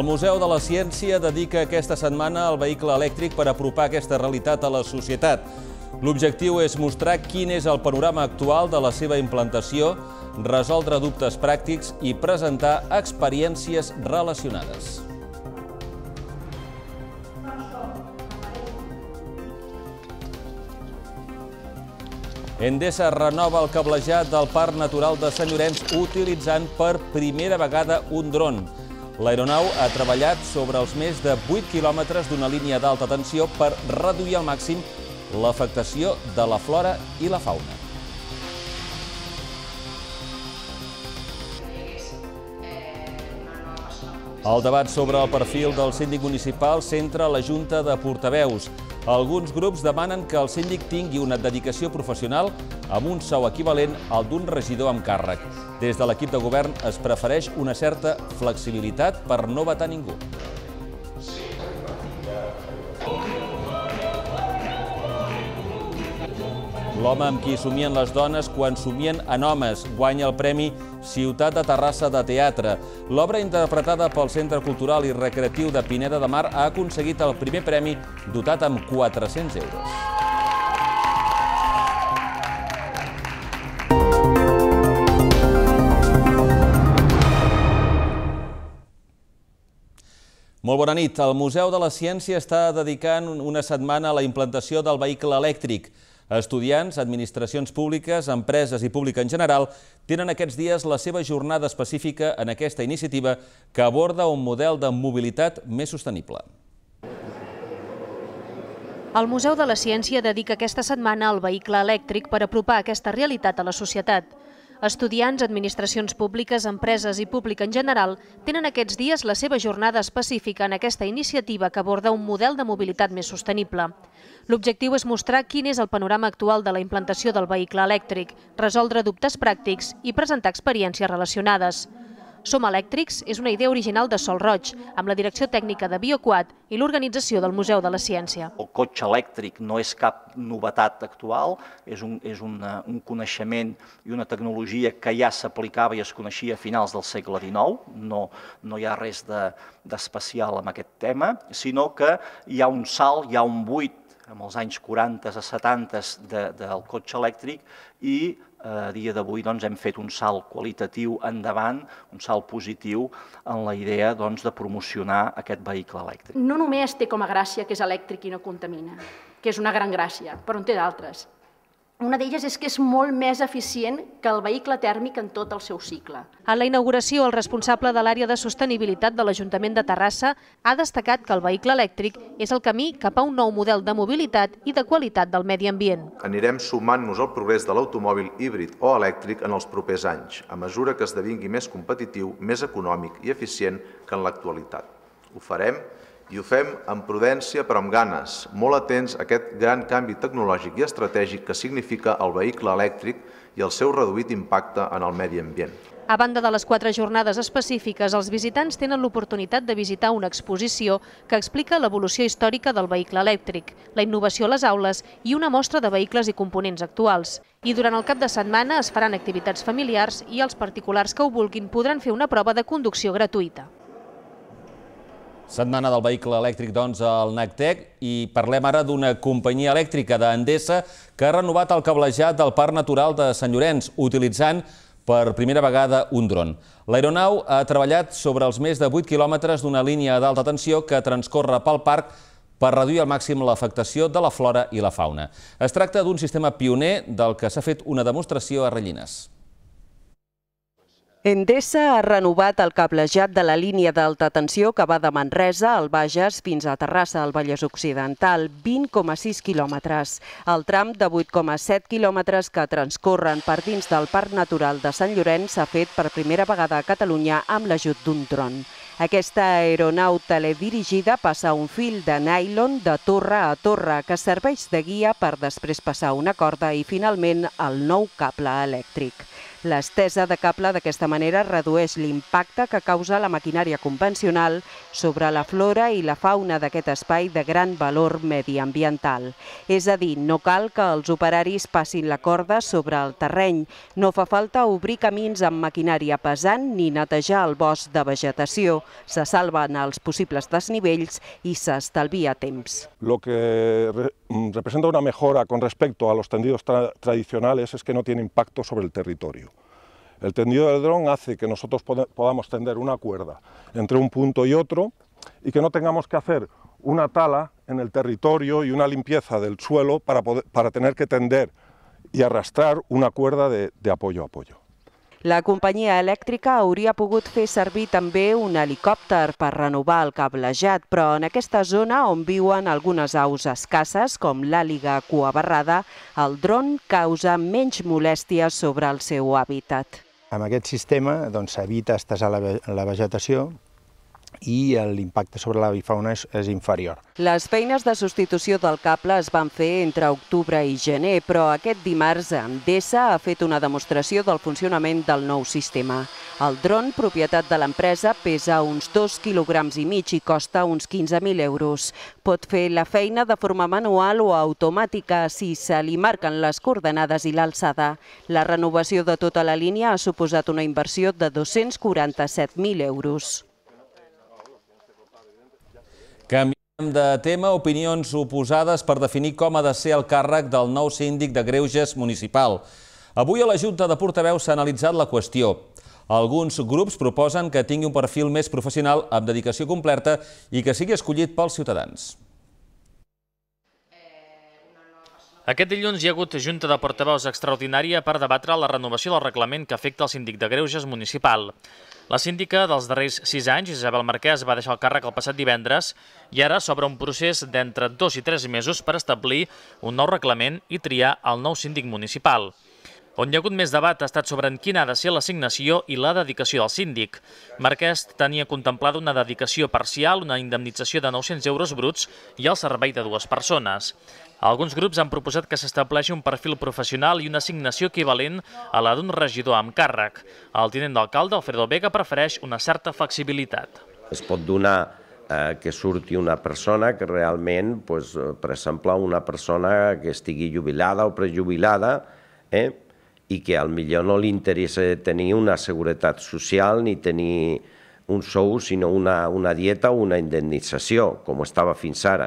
El Museu de la Ciència dedica aquesta setmana al vehicle elèctric per apropar aquesta realitat a la societat. L'objectiu és mostrar quin és el panorama actual de la seva implantació, resoldre dubtes pràctics i presentar experiències relacionades. Endesa renova el cablejat del Parc Natural de Sant Llorenç utilitzant per primera vegada un dron. L'aeronau ha treballat sobre els més de 8 quilòmetres d'una línia d'alta tensió per reduir al màxim l'afectació de la flora i la fauna. El debat sobre el perfil del síndic municipal centra la Junta de Portaveus. Alguns grups demanen que el síndic tingui una dedicació professional amb un sou equivalent al d'un regidor amb càrrec. Des de l'equip de govern es prefereix una certa flexibilitat per no vetar ningú. L'home amb qui somien les dones quan somien en homes guanya el Premi Ciutat de Terrassa de Teatre. L'obra interpretada pel Centre Cultural i Recreatiu de Pineda de Mar ha aconseguit el primer premi dotat amb 400 euros. Molt bona nit. El Museu de la Ciència està dedicant una setmana a la implantació del vehicle elèctric. Estudiants, administracions públiques, empreses i públic en general tenen aquests dies la seva jornada específica en aquesta iniciativa que aborda un model de mobilitat més sostenible. El Museu de la Ciència dedica aquesta setmana al vehicle elèctric per apropar aquesta realitat a la societat. Estudiants, administracions públiques, empreses i públic en general tenen aquests dies la seva jornada específica en aquesta iniciativa que aborda un model de mobilitat més sostenible. L'objectiu és mostrar quin és el panorama actual de la implantació del vehicle elèctric, resoldre dubtes pràctics i presentar experiències relacionades. Som Elèctrics és una idea original de Sol Roig, amb la direcció tècnica de Bioquat i l'organització del Museu de la Ciència. El cotxe elèctric no és cap novetat actual, és un, és un, un coneixement i una tecnologia que ja s'aplicava i es coneixia a finals del segle XIX, no, no hi ha res d'especial de, amb aquest tema, sinó que hi ha un salt, hi ha un buit amb els anys 40 a 70 de, del cotxe elèctric i Eh, a dia d'avui doncs, hem fet un salt qualitatiu endavant, un salt positiu en la idea doncs, de promocionar aquest vehicle elèctric. No només té com a gràcia que és elèctric i no contamina, que és una gran gràcia, però en té d'altres una d'elles és que és molt més eficient que el vehicle tèrmic en tot el seu cicle. En la inauguració, el responsable de l'àrea de sostenibilitat de l'Ajuntament de Terrassa ha destacat que el vehicle elèctric és el camí cap a un nou model de mobilitat i de qualitat del medi ambient. Anirem sumant-nos al progrés de l'automòbil híbrid o elèctric en els propers anys, a mesura que esdevingui més competitiu, més econòmic i eficient que en l'actualitat. Ho farem i ho fem amb prudència però amb ganes, molt atents a aquest gran canvi tecnològic i estratègic que significa el vehicle elèctric i el seu reduït impacte en el medi ambient. A banda de les quatre jornades específiques, els visitants tenen l'oportunitat de visitar una exposició que explica l'evolució històrica del vehicle elèctric, la innovació a les aules i una mostra de vehicles i components actuals. I durant el cap de setmana es faran activitats familiars i els particulars que ho vulguin podran fer una prova de conducció gratuïta. Setmana del vehicle elèctric, doncs, al NACTEC i parlem ara d'una companyia elèctrica d'Endesa que ha renovat el cablejat del Parc Natural de Sant Llorenç utilitzant per primera vegada un dron. L'aeronau ha treballat sobre els més de 8 quilòmetres d'una línia d'alta tensió que transcorre pel parc per reduir al màxim l'afectació de la flora i la fauna. Es tracta d'un sistema pioner del que s'ha fet una demostració a Rellines. Endesa ha renovat el cablejat de la línia d'alta tensió que va de Manresa al Bages fins a Terrassa al Vallès Occidental, 20,6 quilòmetres. El tram de 8,7 quilòmetres que transcorren per dins del Parc Natural de Sant Llorenç s'ha fet per primera vegada a Catalunya amb l'ajut d'un tron. Aquesta aeronau teledirigida passa un fil de nylon de torre a torre que serveix de guia per després passar una corda i finalment el nou cable elèctric. L'estesa de cable d'aquesta manera redueix l'impacte que causa la maquinària convencional sobre la flora i la fauna d'aquest espai de gran valor mediambiental. És a dir, no cal que els operaris passin la corda sobre el terreny, no fa falta obrir camins amb maquinària pesant ni netejar el bosc de vegetació, se salven els possibles desnivells i s'estalvia temps. Lo que mm, representa una mejora con respecto a los tendidos tra tradicionales es que no tiene impacto sobre el territorio. El tendido del dron hace que nosotros pod podamos tender una cuerda entre un punto y otro y que no tengamos que hacer una tala en el territorio y una limpieza del suelo para, poder, para tener que tender y arrastrar una cuerda de, de apoyo a apoyo. La companyia elèctrica hauria pogut fer servir també un helicòpter per renovar el cablejat, però en aquesta zona on viuen algunes aus escasses, com l'àliga cuabarrada, el dron causa menys molèsties sobre el seu hàbitat. Amb aquest sistema doncs, s'evita doncs, estasar la vegetació i l'impacte sobre la bifauna és, és inferior. Les feines de substitució del cable es van fer entre octubre i gener, però aquest dimarts Endesa ha fet una demostració del funcionament del nou sistema. El dron, propietat de l'empresa, pesa uns 2 quilograms i mig i costa uns 15.000 euros. Pot fer la feina de forma manual o automàtica si se li marquen les coordenades i l'alçada. La renovació de tota la línia ha suposat una inversió de 247.000 euros. Canviem de tema, opinions oposades per definir com ha de ser el càrrec del nou síndic de Greuges municipal. Avui a la Junta de Portaveus s'ha analitzat la qüestió. Alguns grups proposen que tingui un perfil més professional amb dedicació completa i que sigui escollit pels ciutadans. Aquest dilluns hi ha hagut Junta de Portaveus extraordinària per debatre la renovació del reglament que afecta el síndic de Greuges municipal. La síndica dels darrers sis anys, Isabel Marquès, va deixar el càrrec el passat divendres i ara s'obre un procés d'entre dos i tres mesos per establir un nou reglament i triar el nou síndic municipal. On hi ha hagut més debat ha estat sobre en quina ha de ser l'assignació i la dedicació del síndic. Marquès tenia contemplada una dedicació parcial, una indemnització de 900 euros bruts i el servei de dues persones. Alguns grups han proposat que s'estableixi un perfil professional i una assignació equivalent a la d'un regidor amb càrrec. El tinent d'alcalde, Alfredo Vega, prefereix una certa flexibilitat. Es pot donar eh, que surti una persona que realment, eh, per exemple, una persona que estigui jubilada o prejubilada, eh, i que al millor no li interessa tenir una seguretat social ni tenir un sou, sinó una, una dieta o una indemnització, com estava fins ara.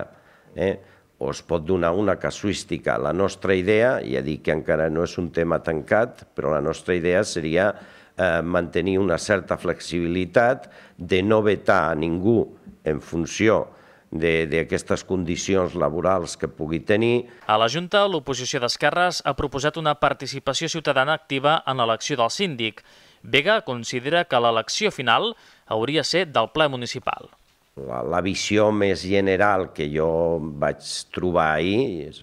Eh? O es pot donar una casuística. La nostra idea, ja dic que encara no és un tema tancat, però la nostra idea seria eh, mantenir una certa flexibilitat de no vetar a ningú en funció de d'aquestes condicions laborals que pugui tenir. A la Junta, l'oposició d'Esquerres ha proposat una participació ciutadana activa en l'elecció del síndic. Vega considera que l'elecció final hauria de ser del ple municipal. La, la visió més general que jo vaig trobar ahir, és,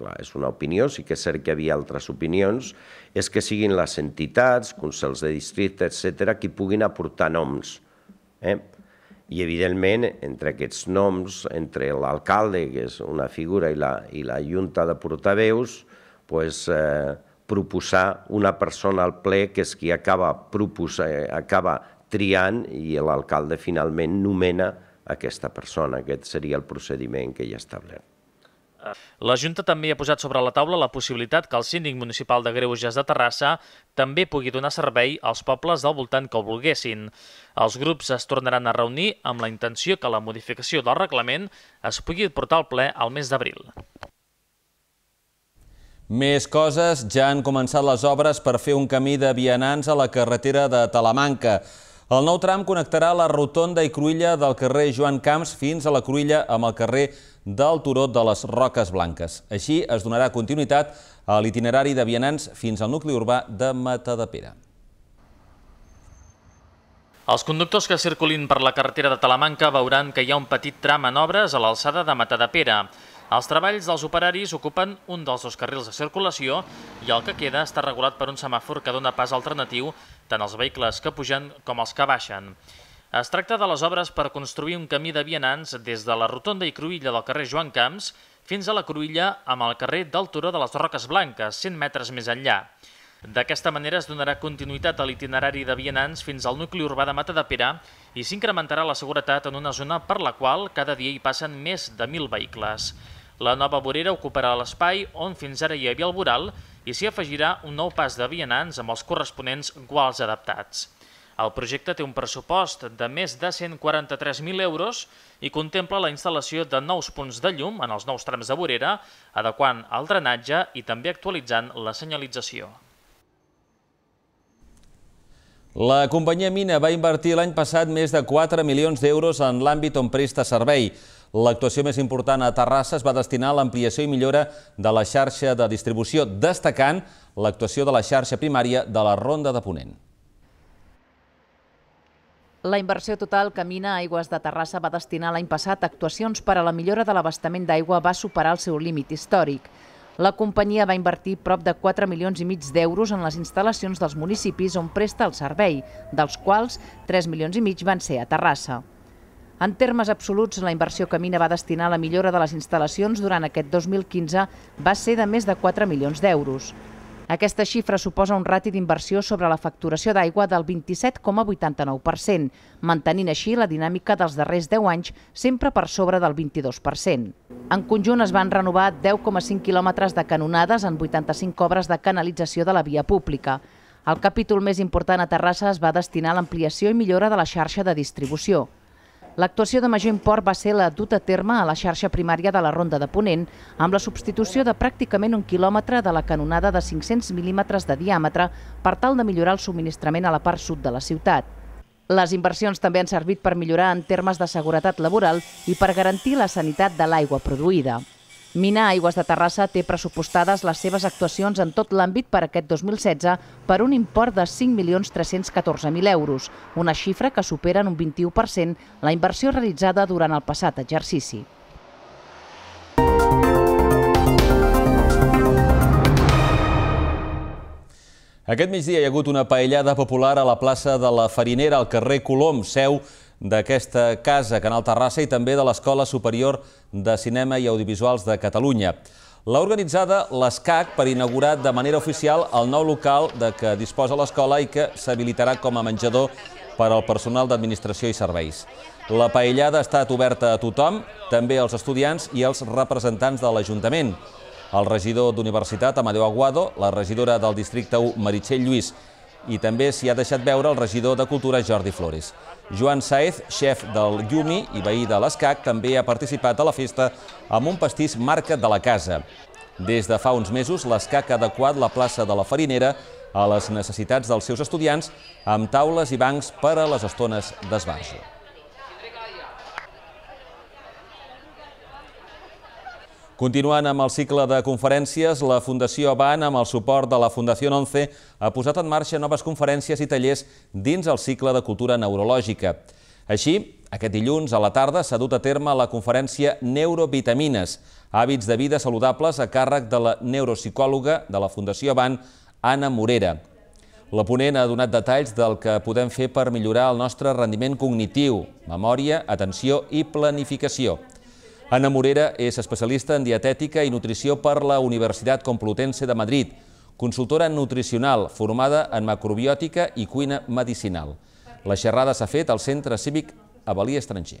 clar, és una opinió, sí que és cert que hi havia altres opinions, és que siguin les entitats, consells de districte, etc., qui puguin aportar noms. Eh? I, evidentment, entre aquests noms, entre l'alcalde, que és una figura, i la, i la Junta de Portaveus, pues, eh, proposar una persona al ple que és qui acaba, proposar, eh, acaba triant i l'alcalde finalment nomena aquesta persona. Aquest seria el procediment que hi ha establert. La Junta també ha posat sobre la taula la possibilitat que el síndic municipal de Greuges de Terrassa també pugui donar servei als pobles del voltant que ho volguessin. Els grups es tornaran a reunir amb la intenció que la modificació del reglament es pugui portar al ple al mes d'abril. Més coses. Ja han començat les obres per fer un camí de vianants a la carretera de Talamanca. El nou tram connectarà la rotonda i cruïlla del carrer Joan Camps fins a la cruïlla amb el carrer del Turó de les Roques Blanques. Així es donarà continuïtat a l'itinerari de vianants fins al nucli urbà de Matadepera. Els conductors que circulin per la carretera de Talamanca veuran que hi ha un petit tram en obres a l'alçada de Matadepera. Els treballs dels operaris ocupen un dels dos carrils de circulació i el que queda està regulat per un semàfor que dona pas alternatiu tant els vehicles que pugen com els que baixen. Es tracta de les obres per construir un camí de vianants des de la rotonda i cruïlla del carrer Joan Camps fins a la cruïlla amb el carrer del Turó de les Roques Blanques, 100 metres més enllà. D'aquesta manera es donarà continuïtat a l'itinerari de vianants fins al nucli urbà de Mata de Pere i s'incrementarà la seguretat en una zona per la qual cada dia hi passen més de 1.000 vehicles. La nova vorera ocuparà l'espai on fins ara hi havia el voral i s'hi afegirà un nou pas de vianants amb els corresponents guals adaptats. El projecte té un pressupost de més de 143.000 euros i contempla la instal·lació de nous punts de llum en els nous trams de vorera, adequant el drenatge i també actualitzant la senyalització. La companyia Mina va invertir l'any passat més de 4 milions d'euros en l'àmbit on presta servei. L'actuació més important a Terrassa es va destinar a l'ampliació i millora de la xarxa de distribució, destacant l'actuació de la xarxa primària de la Ronda de Ponent. La inversió total que mina Aigües de Terrassa va destinar l'any passat a actuacions per a la millora de l'abastament d'aigua va superar el seu límit històric. La companyia va invertir prop de 4 milions i mig d'euros en les instal·lacions dels municipis on presta el servei, dels quals 3 milions i mig van ser a Terrassa. En termes absoluts, la inversió que Mina va destinar a la millora de les instal·lacions durant aquest 2015 va ser de més de 4 milions d'euros. Aquesta xifra suposa un rati d'inversió sobre la facturació d'aigua del 27,89%, mantenint així la dinàmica dels darrers 10 anys sempre per sobre del 22%. En conjunt es van renovar 10,5 quilòmetres de canonades en 85 obres de canalització de la via pública. El capítol més important a Terrassa es va destinar a l'ampliació i millora de la xarxa de distribució. L'actuació de major import va ser la duta a terme a la xarxa primària de la Ronda de Ponent, amb la substitució de pràcticament un quilòmetre de la canonada de 500 mil·límetres de diàmetre per tal de millorar el subministrament a la part sud de la ciutat. Les inversions també han servit per millorar en termes de seguretat laboral i per garantir la sanitat de l'aigua produïda. Mina Aigües de Terrassa té pressupostades les seves actuacions en tot l'àmbit per aquest 2016 per un import de 5.314.000 euros, una xifra que supera en un 21% la inversió realitzada durant el passat exercici. Aquest migdia hi ha hagut una paellada popular a la plaça de la Farinera, al carrer Colom, seu d'aquesta casa, Canal Terrassa, i també de l'Escola Superior de Cinema i Audiovisuals de Catalunya. L'ha organitzada l'ESCAC per inaugurar de manera oficial el nou local de què disposa l'escola i que s'habilitarà com a menjador per al personal d'administració i serveis. La paellada ha estat oberta a tothom, també als estudiants i als representants de l'Ajuntament. El regidor d'Universitat, Amadeu Aguado, la regidora del districte 1, Meritxell Lluís, i també s'hi ha deixat veure el regidor de Cultura, Jordi Flores. Joan Saez, xef del Yumi i veí de l'Escac, també ha participat a la festa amb un pastís marca de la casa. Des de fa uns mesos, l'Escac ha adequat la plaça de la Farinera a les necessitats dels seus estudiants amb taules i bancs per a les estones d'esbarjo. Continuant amb el cicle de conferències, la Fundació Avan, amb el suport de la Fundació 11, ha posat en marxa noves conferències i tallers dins el cicle de cultura neurològica. Així, aquest dilluns a la tarda s'ha dut a terme la conferència Neurovitamines, hàbits de vida saludables a càrrec de la neuropsicòloga de la Fundació Avan, Anna Morera. La ponent ha donat detalls del que podem fer per millorar el nostre rendiment cognitiu, memòria, atenció i planificació. Anna Morera és especialista en dietètica i nutrició per la Universitat Complutense de Madrid, consultora nutricional formada en macrobiòtica i cuina medicinal. La xerrada s'ha fet al Centre Cívic Avalí Estranger.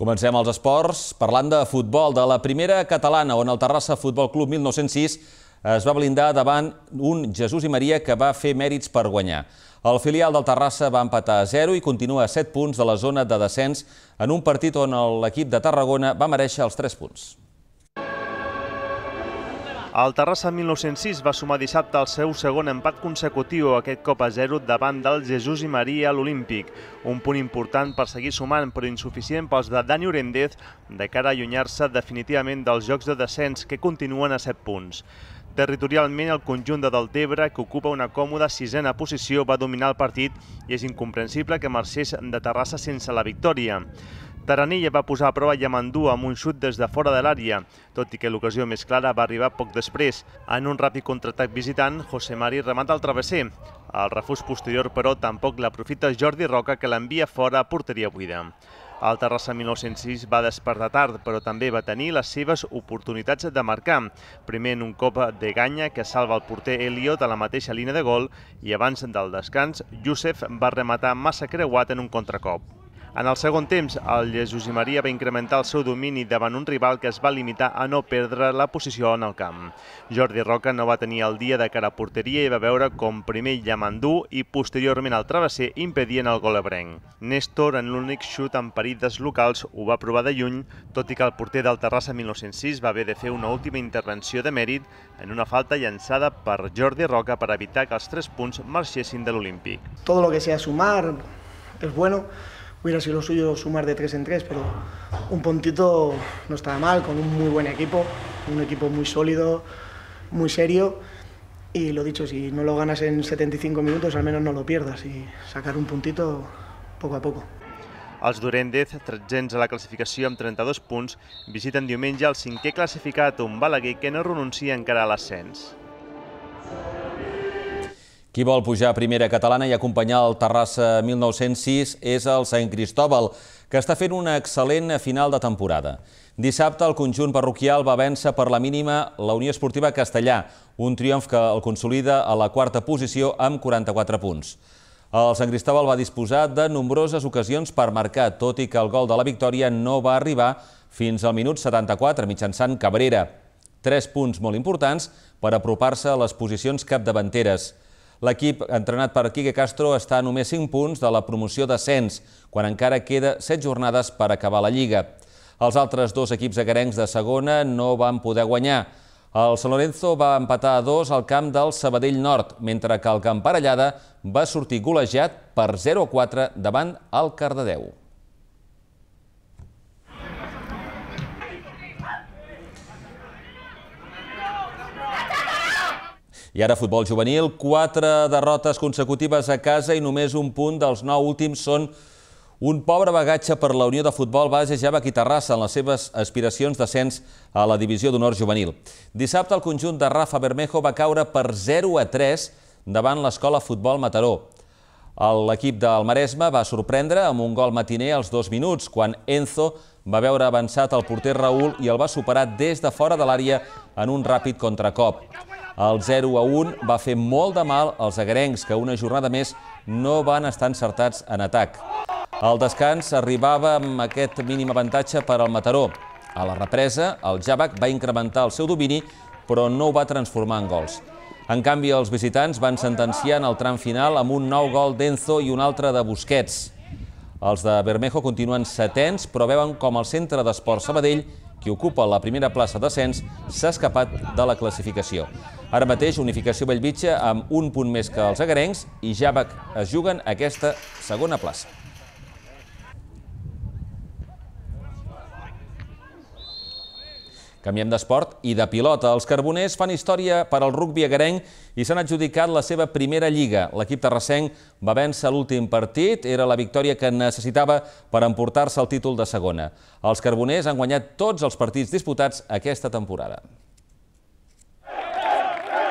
Comencem els esports parlant de futbol de la primera catalana, on el Terrassa Futbol Club 1906 es va blindar davant un Jesús i Maria que va fer mèrits per guanyar. El filial del Terrassa va empatar a 0 i continua a 7 punts de la zona de descens en un partit on l'equip de Tarragona va mereixer els 3 punts. El Terrassa 1906 va sumar dissabte el seu segon empat consecutiu, aquest cop a 0 davant del Jesús i Maria a l'Olímpic. Un punt important per seguir sumant, però insuficient pels de Dani Orendez de cara a allunyar-se definitivament dels jocs de descens que continuen a 7 punts. Territorialment, el conjunt de Deltebre, que ocupa una còmoda sisena posició, va dominar el partit i és incomprensible que marxés de Terrassa sense la victòria. Taranilla va posar a prova Yamandú amb un xut des de fora de l'àrea, tot i que l'ocasió més clara va arribar poc després. En un ràpid contraatac visitant, José Mari remata el travesser. El refús posterior, però, tampoc l'aprofita Jordi Roca, que l'envia fora a porteria buida. El Terrassa 1906 va despertar tard, però també va tenir les seves oportunitats de marcar. Primer en un cop de ganya que salva el porter Elliot a la mateixa línia de gol i abans del descans, Youssef va rematar massa creuat en un contracop. En el segon temps, el Jesús i Maria va incrementar el seu domini davant un rival que es va limitar a no perdre la posició en el camp. Jordi Roca no va tenir el dia de cara a porteria i va veure com primer Llamandú i posteriorment el travesser impedien el gol ebrenc. Néstor, en l'únic xut en parides locals, ho va provar de lluny, tot i que el porter del Terrassa 1906 va haver de fer una última intervenció de mèrit en una falta llançada per Jordi Roca per evitar que els tres punts marxessin de l'Olímpic. Todo lo que sea sumar es bueno, hubiera sido lo suyo sumar de tres en tres, pero un puntito no estaba mal, con un muy buen equipo, un equipo muy sólido, muy serio. Y lo dicho, si no lo ganas en 75 minutos, al menos no lo pierdas y sacar un puntito poco a poco. Els d'Orendez, 300 a la classificació amb 32 punts, visiten diumenge el cinquè classificat, un Balaguer que no renuncia encara a l'ascens. Qui vol pujar a primera catalana i acompanyar el Terrassa 1906 és el Sant Cristòbal, que està fent una excel·lent final de temporada. Dissabte, el conjunt parroquial va vèncer per la mínima la Unió Esportiva Castellà, un triomf que el consolida a la quarta posició amb 44 punts. El Sant Cristòbal va disposar de nombroses ocasions per marcar, tot i que el gol de la victòria no va arribar fins al minut 74 mitjançant Cabrera. Tres punts molt importants per apropar-se a les posicions capdavanteres. L'equip entrenat per Quique Castro està a només 5 punts de la promoció d'ascens, quan encara queda 7 jornades per acabar la Lliga. Els altres dos equips agarencs de segona no van poder guanyar. El San Lorenzo va empatar a 2 al camp del Sabadell Nord, mentre que el Parellada va sortir golejat per 0-4 davant el Cardedeu. I ara futbol juvenil, quatre derrotes consecutives a casa i només un punt dels nou últims són un pobre bagatge per la Unió de Futbol Base aquí Terrassa en les seves aspiracions d'ascens a la Divisió d'Honor Juvenil. Dissabte el conjunt de Rafa Bermejo va caure per 0 a 3 davant l'Escola Futbol Mataró. L'equip del Maresme va sorprendre amb un gol matiner als dos minuts, quan Enzo va veure avançat el porter Raül i el va superar des de fora de l'àrea en un ràpid contracop. El 0 a 1 va fer molt de mal als agarencs, que una jornada més no van estar encertats en atac. Al descans arribava amb aquest mínim avantatge per al Mataró. A la represa, el Javac va incrementar el seu domini, però no ho va transformar en gols. En canvi, els visitants van sentenciar en el tram final amb un nou gol d'Enzo i un altre de Busquets. Els de Bermejo continuen setens, però veuen com el centre d'esport Sabadell, qui ocupa la primera plaça d'ascens, s'ha escapat de la classificació. Ara mateix, Unificació Bellvitge amb un punt més que els agarencs i ja es juguen aquesta segona plaça. Canviem d'esport i de pilota. Els carboners fan història per al rugby agarenc i s'han adjudicat la seva primera lliga. L'equip terrassenc va vèncer l'últim partit, era la victòria que necessitava per emportar-se el títol de segona. Els carboners han guanyat tots els partits disputats aquesta temporada.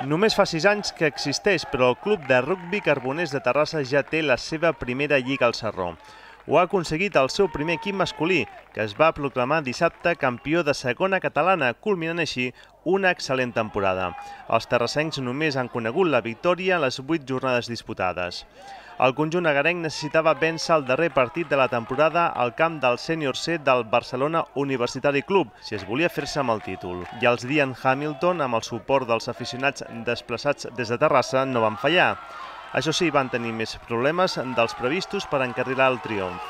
Només fa sis anys que existeix, però el club de rugby Carboners de Terrassa ja té la seva primera lliga al Serró ho ha aconseguit el seu primer equip masculí, que es va proclamar dissabte campió de segona catalana, culminant així una excel·lent temporada. Els terrassencs només han conegut la victòria a les 8 jornades disputades. El conjunt agarenc necessitava vèncer el darrer partit de la temporada al camp del sènior C del Barcelona Universitari Club, si es volia fer-se amb el títol. I els Dian Hamilton, amb el suport dels aficionats desplaçats des de Terrassa, no van fallar. Això sí, van tenir més problemes dels previstos per encarrilar el triomf.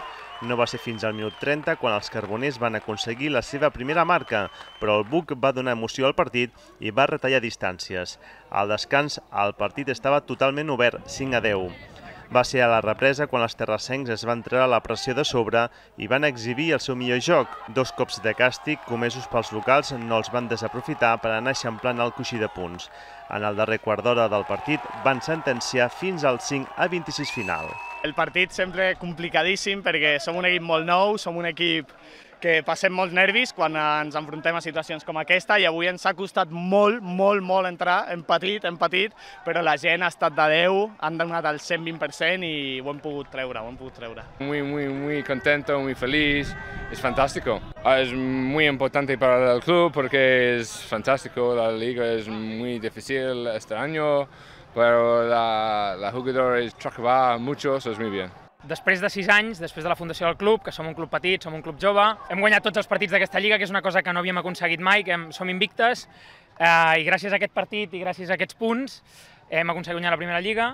No va ser fins al minut 30 quan els carboners van aconseguir la seva primera marca, però el Buc va donar emoció al partit i va retallar distàncies. Al descans, el partit estava totalment obert, 5 a 10. Va ser a la represa quan els terrassencs es van treure la pressió de sobre i van exhibir el seu millor joc. Dos cops de càstig comesos pels locals no els van desaprofitar per anar eixamplant el coixí de punts. En el darrer quart d'hora del partit van sentenciar fins al 5 a 26 final. El partit sempre complicadíssim perquè som un equip molt nou, som un equip que passem molts nervis quan ens enfrontem a situacions com aquesta i avui ens ha costat molt, molt, molt entrar, hem patit, hem patit, però la gent ha estat de Déu, han donat el 120% i ho hem pogut treure, ho hem pogut treure. Muy, muy, muy contento, muy feliz, es fantástico. Ah, es muy importante para el club porque es fantástico, la liga es muy difícil este año, pero la, la es trabajan mucho, eso es muy bien. Després de sis anys, després de la fundació del club, que som un club petit, som un club jove, hem guanyat tots els partits d'aquesta lliga, que és una cosa que no havíem aconseguit mai, que hem, som invictes, eh, i gràcies a aquest partit i gràcies a aquests punts hem aconseguit guanyar la primera lliga.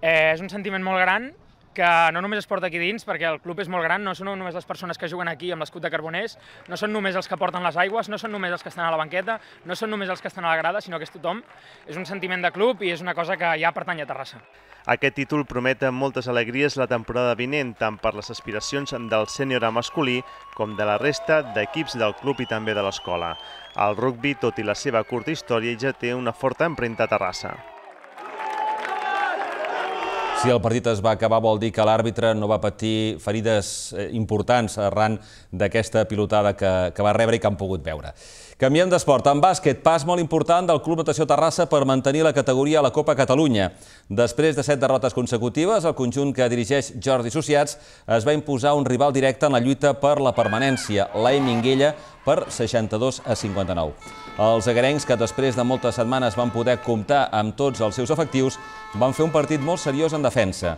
Eh, és un sentiment molt gran que no només es porta aquí dins, perquè el club és molt gran, no són només les persones que juguen aquí amb l'escut de Carboners, no són només els que porten les aigües, no són només els que estan a la banqueta, no són només els que estan a la grada, sinó que és tothom. És un sentiment de club i és una cosa que ja pertany a Terrassa. Aquest títol promet moltes alegries la temporada vinent, tant per les aspiracions del sènior masculí com de la resta d'equips del club i també de l'escola. El rugbi, tot i la seva curta història, ja té una forta empremta a Terrassa. Si el partit es va acabar vol dir que l'àrbitre no va patir ferides eh, importants arran d'aquesta pilotada que, que va rebre i que han pogut veure. Canviem d'esport. En bàsquet, pas molt important del Club Natació Terrassa per mantenir la categoria a la Copa Catalunya. Després de set derrotes consecutives, el conjunt que dirigeix Jordi Sociats es va imposar un rival directe en la lluita per la permanència, la Minguella, per 62 a 59. Els agarencs, que després de moltes setmanes van poder comptar amb tots els seus efectius, van fer un partit molt seriós en defensa.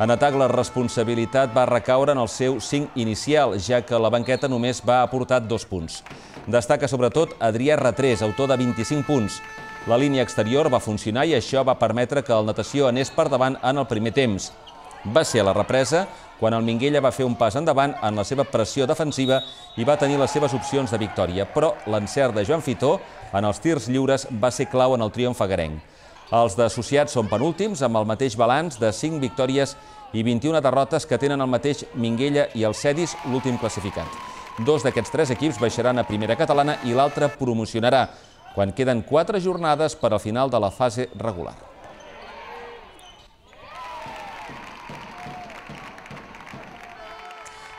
En atac, la responsabilitat va recaure en el seu 5 inicial, ja que la banqueta només va aportar dos punts. Destaca sobretot Adrià Retrés, autor de 25 punts. La línia exterior va funcionar i això va permetre que el natació anés per davant en el primer temps. Va ser a la represa quan el Minguella va fer un pas endavant en la seva pressió defensiva i va tenir les seves opcions de victòria, però l'encert de Joan Fitó en els tirs lliures va ser clau en el triomf agarenc. Els d'associats són penúltims, amb el mateix balanç de 5 victòries i 21 derrotes que tenen el mateix Minguella i el Cedis, l'últim classificat. Dos d'aquests tres equips baixaran a primera catalana i l'altre promocionarà, quan queden 4 jornades per al final de la fase regular.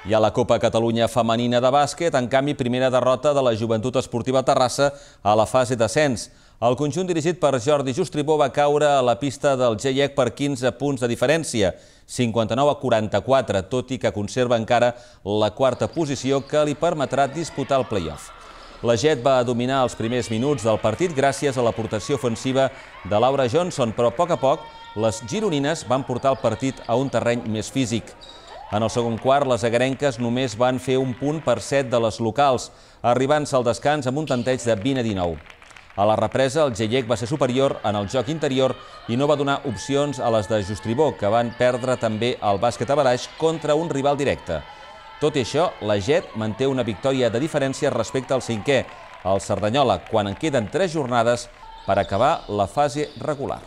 I a la Copa Catalunya Femenina de Bàsquet, en canvi, primera derrota de la Joventut Esportiva Terrassa a la fase d'ascens. El conjunt dirigit per Jordi Justribó va caure a la pista del GIEC per 15 punts de diferència, 59 a 44, tot i que conserva encara la quarta posició que li permetrà disputar el play-off. La Jet va dominar els primers minuts del partit gràcies a l'aportació ofensiva de Laura Johnson, però a poc a poc les gironines van portar el partit a un terreny més físic. En el segon quart, les agarenques només van fer un punt per set de les locals, arribant-se al descans amb un tanteig de 20 a 19. A la represa, el Gellec va ser superior en el joc interior i no va donar opcions a les de Justribó, que van perdre també el bàsquet a Baraix contra un rival directe. Tot i això, la Jet manté una victòria de diferència respecte al cinquè, el Cerdanyola, quan en queden tres jornades per acabar la fase regular.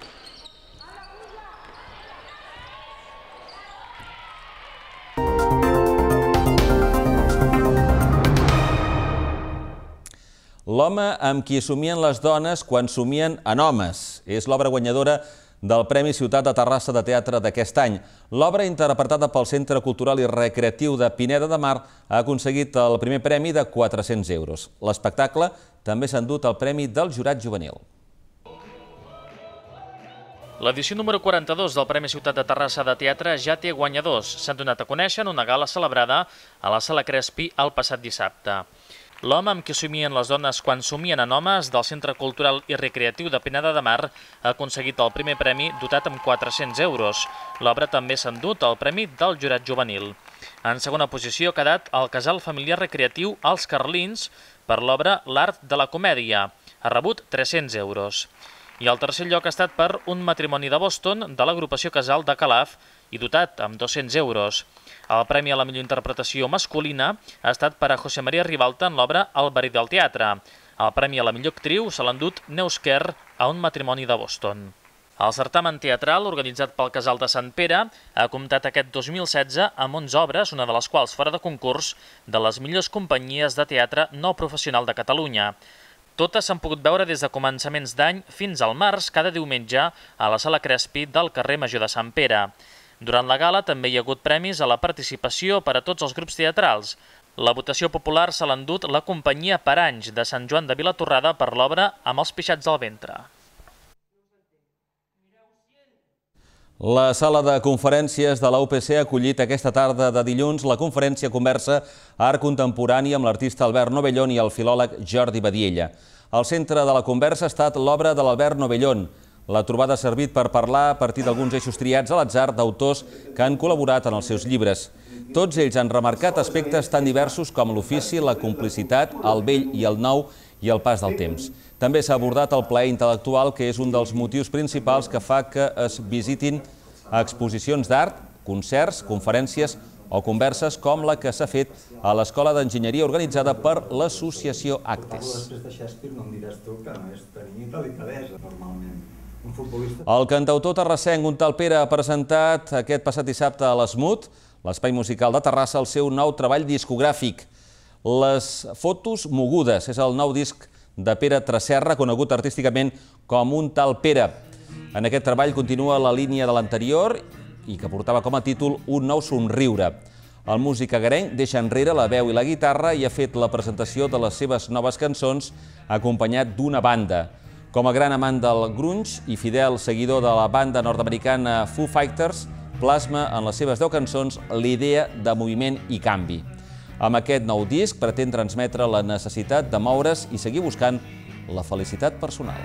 L'home amb qui somien les dones quan somien en homes. És l'obra guanyadora del Premi Ciutat de Terrassa de Teatre d'aquest any. L'obra, interpretada pel Centre Cultural i Recreatiu de Pineda de Mar, ha aconseguit el primer premi de 400 euros. L'espectacle també s'ha endut el Premi del Jurat Juvenil. L'edició número 42 del Premi Ciutat de Terrassa de Teatre ja té guanyadors. S'han donat a conèixer en una gala celebrada a la Sala Crespi el passat dissabte. L'home amb qui somien les dones quan somien en homes del Centre Cultural i Recreatiu de Pineda de Mar ha aconseguit el primer premi dotat amb 400 euros. L'obra també s'ha endut el premi del jurat juvenil. En segona posició ha quedat el casal familiar recreatiu Els Carlins per l'obra L'art de la comèdia. Ha rebut 300 euros. I el tercer lloc ha estat per Un matrimoni de Boston de l'agrupació Casal de Calaf i dotat amb 200 euros. El Premi a la millor interpretació masculina ha estat per a José María Ribalta en l'obra El verí del teatre. El Premi a la millor actriu se l'han dut Neus Kerr a un matrimoni de Boston. El certamen teatral, organitzat pel Casal de Sant Pere, ha comptat aquest 2016 amb 11 obres, una de les quals fora de concurs, de les millors companyies de teatre no professional de Catalunya. Totes s'han pogut veure des de començaments d'any fins al març cada diumenge a la Sala Crespi del carrer Major de Sant Pere. Durant la gala també hi ha hagut premis a la participació per a tots els grups teatrals. La votació popular se l'ha endut la companyia per anys de Sant Joan de Vilatorrada per l'obra Amb els pixats al ventre. La sala de conferències de la UPC ha acollit aquesta tarda de dilluns la conferència conversa Art Contemporani amb l'artista Albert Novellón i el filòleg Jordi Badiella. El centre de la conversa ha estat l'obra de l'Albert Novellón, la trobada ha servit per parlar a partir d'alguns eixos triats a l'atzar d'autors que han col·laborat en els seus llibres. Tots ells han remarcat aspectes tan diversos com l'ofici, la complicitat, el vell i el nou i el pas del temps. També s'ha abordat el plaer intel·lectual, que és un dels motius principals que fa que es visitin exposicions d'art, concerts, conferències o converses com la que s'ha fet a l'Escola d'Enginyeria organitzada per l'associació Actes. Després de Shakespeare no em diràs tu que és tenir delicadesa, normalment. El cantautor terrassenc, un tal Pere, ha presentat aquest passat dissabte a l'Esmut, l'espai musical de Terrassa, el seu nou treball discogràfic. Les fotos mogudes és el nou disc de Pere Tresserra, conegut artísticament com un tal Pere. En aquest treball continua la línia de l'anterior i que portava com a títol Un nou somriure. El músic agarenc deixa enrere la veu i la guitarra i ha fet la presentació de les seves noves cançons acompanyat d'una banda. Com a gran amant del grunge i fidel seguidor de la banda nord-americana Foo Fighters, plasma en les seves 10 cançons l'idea de moviment i canvi. Amb aquest nou disc pretén transmetre la necessitat de moure's i seguir buscant la felicitat personal.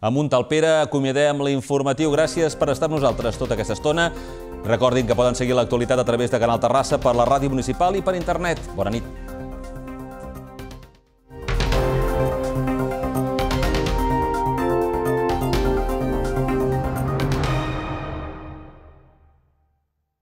a Montalpera. Acomiadem l'informatiu. Gràcies per estar amb nosaltres tota aquesta estona. Recordin que poden seguir l'actualitat a través de Canal Terrassa per la ràdio municipal i per internet. Bona nit.